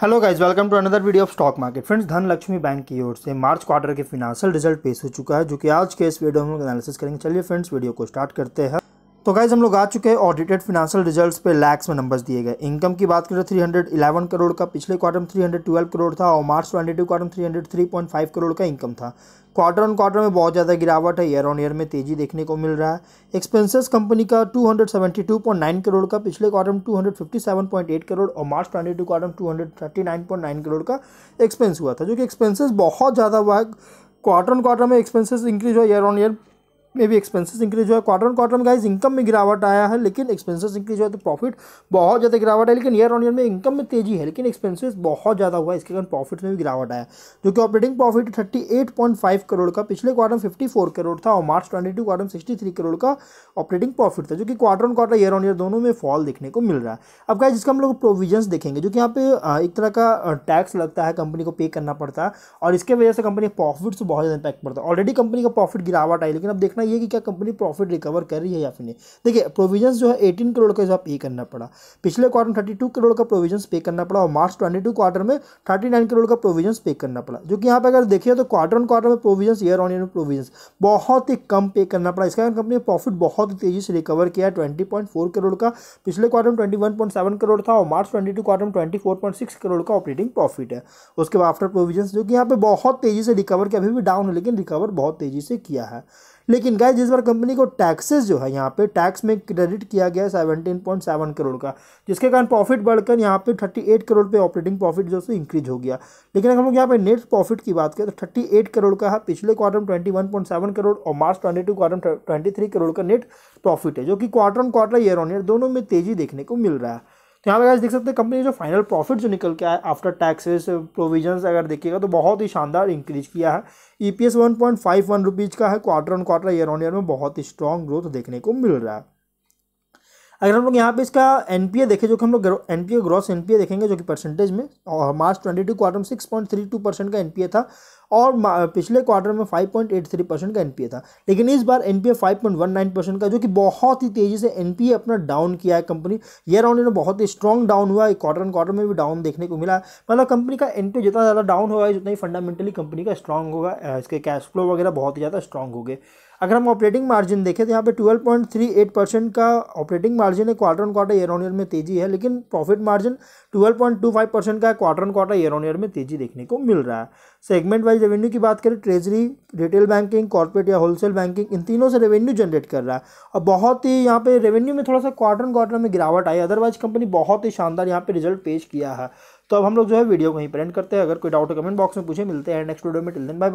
hello guys welcome to another video of stock market friends Dhan Lakshmi bank की ओर से March quarter के financial result पेश हो चुका है जो कि आज के इस वीडियो में एनालिसिस करेंगे चलिए फ्रेंड्स वीडियो को स्टार्ट करते हैं तो गाइज हम लोग आ चुके हैं ऑडिटेड फिनेंशियल रिजल्ट्स पे लैक्स में नंबर्स दिए गए इनकम की बात करें 311 करोड़ का पिछले क्वार्टर में 312 करोड़ था और मार्च 22 क्वार्टर में 303.5 करोड़ का इनकम था क्वार्टर ऑन क्वार्टर में बहुत ज़्यादा गिरावट है ईयर ऑन ईयर में तेज़ी देखने को मिल रहा है एक्सपेंसेस कंपनी का 272.9 करोड़ का पिछले क्वार्टर में 257.8 करोड़ और मार्च 22 क्वार्टर में 239.9 करोड़ का एक्सपेंस हुआ था जो कि एक्सपेंसेस बहुत ज़्यादा हुआ है क्वार्टर ऑन क्वार्टर में एक्सपेंसेस इंक्रीज हुआ ईयर ऑन ईयर में भी एक्सपेंसेस इंक्रीज हुआ है क्वार्टर क्वार्टर में गाइज इनकम में गिरावट आया है लेकिन एक्सपेंसेस इंक्रीज हुआ है तो प्रॉफिट बहुत ज़्यादा गिरावट है लेकिन ईयर ऑन ईयर में इनकम में तेजी है लेकिन एक्सपेंसेस बहुत ज़्यादा हुआ इसके कारण प्रॉफिट में भी गिरावट आया जो कि operating profit thirty eight point five crore का पिछले क्वार्टर फिफ्टी फोर करोड़ था और March twenty two quarter sixty three crore का ऑपरेटिंग प्रॉफिट था जो कि quarter on quarter year on year दोनों में फॉल देखने को मिल रहा है अब गाइज इसका हम लोग प्रोविजन देखेंगे जो कि यहाँ पे एक तरह का टैक्स लगता है कंपनी को पे करना पड़ता है और इसके वजह से कंपनी प्रॉफिट से बहुत ज़्यादा इंपैक्ट पड़ता है ऑलरेडी कंपनी का प्रॉफिट गिरावट आई लेकिन अब देखना करना ये कि क्या कंपनी प्रॉफिट रिकवर कर रही है या फिर नहीं देखिए प्रोविजन जो है एटीन करोड़ का हिसाब पे करना पड़ा पिछले क्वार्टर में थर्टी टू करोड़ का प्रोविजन पे करना पड़ा और मार्च ट्वेंटी टू क्वार्टर में थर्टी नाइन करोड़ का प्रोविजन पे करना पड़ा जो कि यहाँ पर अगर देखिए तो क्वार्टर ऑन क्वार्टर में प्रोविजन ईयर ऑन ईयर में प्रोविजन बहुत ही कम पे करना पड़ा इसके कारण कंपनी प्रॉफिट बहुत ही तेजी से रिकवर किया ट्वेंटी पॉइंट फोर करोड़ का पिछले क्वार्टर में twenty one point seven crore था और मार्च ट्वेंटी टू क्वार्टर में twenty four point six crore का ऑपरेटिंग प्रॉफिट है उसके बाद आफ्टर प्रोविजन जो कि यहाँ पे बहुत तेजी से रिकवर किया अभी भी डाउन है लेकिन रिकवर बहुत तेजी से किया है लेकिन गाय जिस बार कंपनी को टैक्सेस जो है यहाँ पे टैक्स में क्रेडिट किया गया सेवनटीन पॉइंट सेवन करोड़ का जिसके कारण प्रॉफिट बढ़कर यहाँ पे थर्टी एट करोड़ पे ऑपरेटिंग प्रॉफिट जो है इंक्रीज हो गया लेकिन अगर हम लोग यहाँ पे नेट प्रॉफिट की बात करें तो थर्टी एट करोड़ का है पिछले क्वार्टर में twenty one point seven crore और मार्च ट्वेंटी टू क्वार्टर में ट्वेंटी थ्री करोड़ का नेट प्रॉफिट है जो कि quarter on quarter year on year दोनों में तेजी देखने को मिल रहा है तो यहाँ पे देख सकते हैं कंपनी जो फाइनल प्रॉफिट जो निकल के आया आफ्टर टैक्सेस प्रोविजंस अगर देखिएगा तो बहुत ही शानदार इंक्रीज किया है E P S one point five one rupees का है quarter on quarter year on year में बहुत ही स्ट्रॉन्ग ग्रोथ देखने को मिल रहा है अगर हम लोग यहाँ पे इसका एन पी ए देखें जो कि हम लोग एन ग्रॉस एन देखेंगे जो कि परसेंटेज में और मार्च ट्वेंटी टू क्वार्टर में six point three two percent का एन पी ए था और पिछले क्वार्टर में five point eight three percent का एन पी ए था लेकिन इस बार N P A five point one nine percent का जो कि बहुत ही तेज़ी से एन अपना डाउन किया है कंपनी ये राउंड इन्होंने बहुत ही स्ट्रॉन्ग डाउन हुआ है क्वार्टर एंड क्वार्टर में भी डाउन देखने को मिला मतलब कंपनी का एन जितना ज़्यादा डाउन होगा जितना ही फंडामेंटली कंपनी का स्ट्रॉन्ग होगा इसके कैश फ्लो वगैरह बहुत ही ज़्यादा स्ट्रॉन्ग हो गए अगर हम ऑपरेटिंग मार्जिन देखें तो यहाँ पे 12.38 परसेंट का ऑपरेटिंग मार्जिन है quarter on quarter year on year में तेजी है लेकिन प्रॉफिट मार्जिन 12.25 परसेंट का quarter on quarter year on year में तेजी देखने को मिल रहा है सेगमेंट वाइज रेवेन्यू की बात करें ट्रेजरी रिटेल बैंकिंग कॉर्पोरेट या होलसेल बैंकिंग इन तीनों से रेवेन्यू जनरेट कर रहा है और बहुत ही यहाँ पे रेवेन्यू में थोड़ा सा क्वार्टर ऑन क्वार्टर में गिरावट आई अदरवाइज कंपनी बहुत ही शानदार यहाँ पर रिजल्ट पेश किया है तो अब हम लोग जो है वीडियो को ही प्रेंट करते हैं अगर कोई डाउट कमेंट बॉक्स में पूछे मिलते हैं नेक्स्ट वीडियो में टिल दिन बाय